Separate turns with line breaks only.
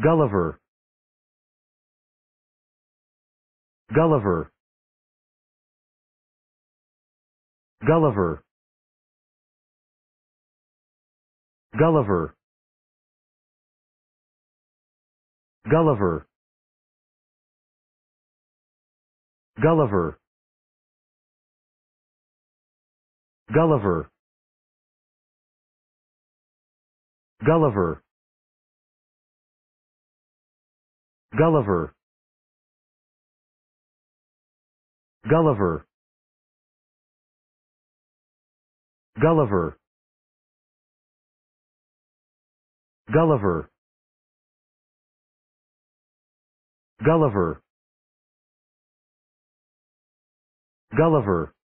Gulliver, Gulliver, Gulliver, Gulliver, Gulliver, Gulliver, Gulliver, Gulliver. Gulliver, Gulliver, Gulliver, Gulliver, Gulliver, Gulliver.